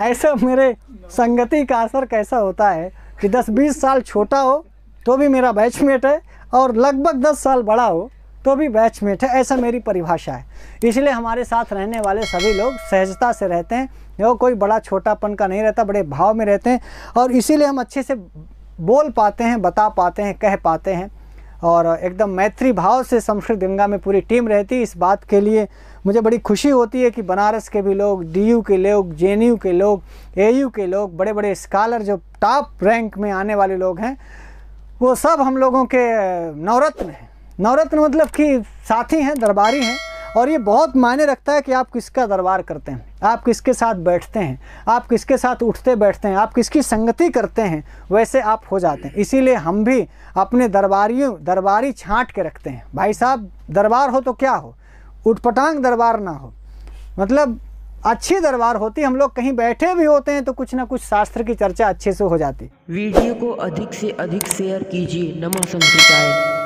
ऐसा मेरे संगति का असर कैसा होता है कि 10-20 साल छोटा हो तो भी मेरा बैचमेट है और लगभग 10 साल बड़ा हो तो भी बैचमेट है ऐसा मेरी परिभाषा है इसलिए हमारे साथ रहने वाले सभी लोग सहजता से रहते हैं वो कोई बड़ा छोटापन का नहीं रहता बड़े भाव में रहते हैं और इसीलिए हम अच्छे से बोल पाते हैं बता पाते हैं कह पाते हैं और एकदम मैत्री भाव से संस्कृत गंगा में पूरी टीम रहती इस बात के लिए मुझे बड़ी खुशी होती है कि बनारस के भी लोग डीयू के लोग जे के लोग एयू के लोग बड़े बड़े स्कॉलर जो टॉप रैंक में आने वाले लोग हैं वो सब हम लोगों के नवरत्न हैं नवरत्न मतलब कि साथी हैं दरबारी हैं और ये बहुत मायने रखता है कि आप किसका दरबार करते हैं आप किसके साथ बैठते हैं आप किसके साथ उठते बैठते हैं आप किसकी संगति करते हैं वैसे आप हो जाते हैं इसीलिए हम भी अपने दरबारियों दरबारी छाँट के रखते हैं भाई साहब दरबार हो तो क्या हो उठपटांग दरबार ना हो मतलब अच्छी दरबार होती हम लोग कहीं बैठे भी होते हैं तो कुछ ना कुछ शास्त्र की चर्चा अच्छे से हो जाती वीडियो को अधिक से अधिक शेयर कीजिए नमो संस्कृत